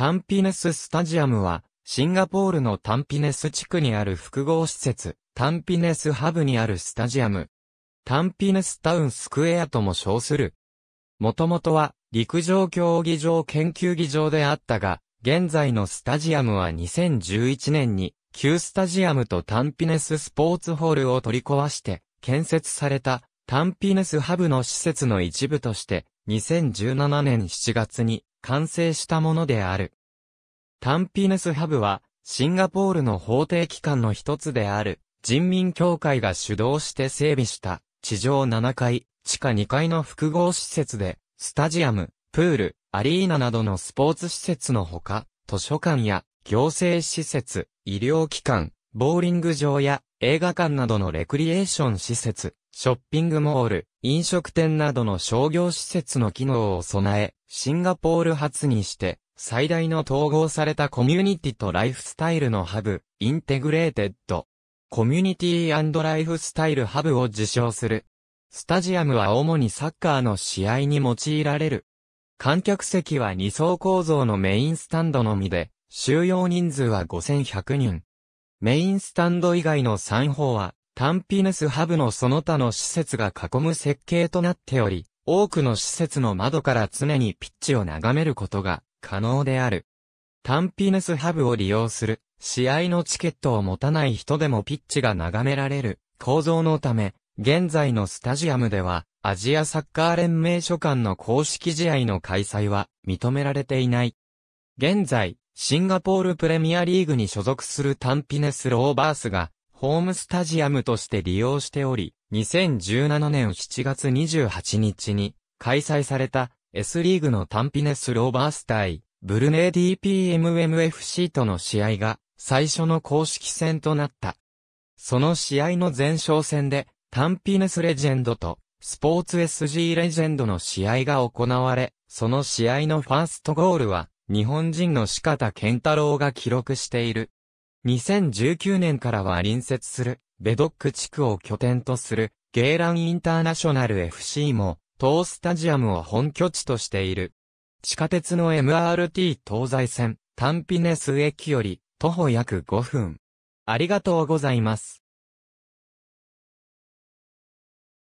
タンピネススタジアムは、シンガポールのタンピネス地区にある複合施設、タンピネスハブにあるスタジアム。タンピネスタウンスクエアとも称する。もともとは、陸上競技場研究技場であったが、現在のスタジアムは2011年に、旧スタジアムとタンピネススポーツホールを取り壊して、建設された、タンピネスハブの施設の一部として、2017年7月に、完成したものである。タンピネスハブは、シンガポールの法定機関の一つである、人民協会が主導して整備した、地上7階、地下2階の複合施設で、スタジアム、プール、アリーナなどのスポーツ施設のほか、図書館や行政施設、医療機関、ボーリング場や映画館などのレクリエーション施設、ショッピングモール、飲食店などの商業施設の機能を備え、シンガポール発にして、最大の統合されたコミュニティとライフスタイルのハブ、インテグレーテッド、コミュニティライフスタイルハブを自称する。スタジアムは主にサッカーの試合に用いられる。観客席は2層構造のメインスタンドのみで、収容人数は5100人。メインスタンド以外の3方は、タンピヌスハブのその他の施設が囲む設計となっており、多くの施設の窓から常にピッチを眺めることが可能である。タンピヌスハブを利用する、試合のチケットを持たない人でもピッチが眺められる構造のため、現在のスタジアムでは、アジアサッカー連盟所管の公式試合の開催は認められていない。現在、シンガポールプレミアリーグに所属するタンピネス・ローバースが、ホームスタジアムとして利用しており、2017年7月28日に開催された S リーグのタンピネスローバース対ブルネー DPMMFC との試合が最初の公式戦となった。その試合の前哨戦でタンピネスレジェンドとスポーツ SG レジェンドの試合が行われ、その試合のファーストゴールは日本人の四方健太郎が記録している。2019年からは隣接する、ベドック地区を拠点とする、ゲーランインターナショナル FC も、東スタジアムを本拠地としている。地下鉄の MRT 東西線、タンピネス駅より、徒歩約5分。ありがとうございます。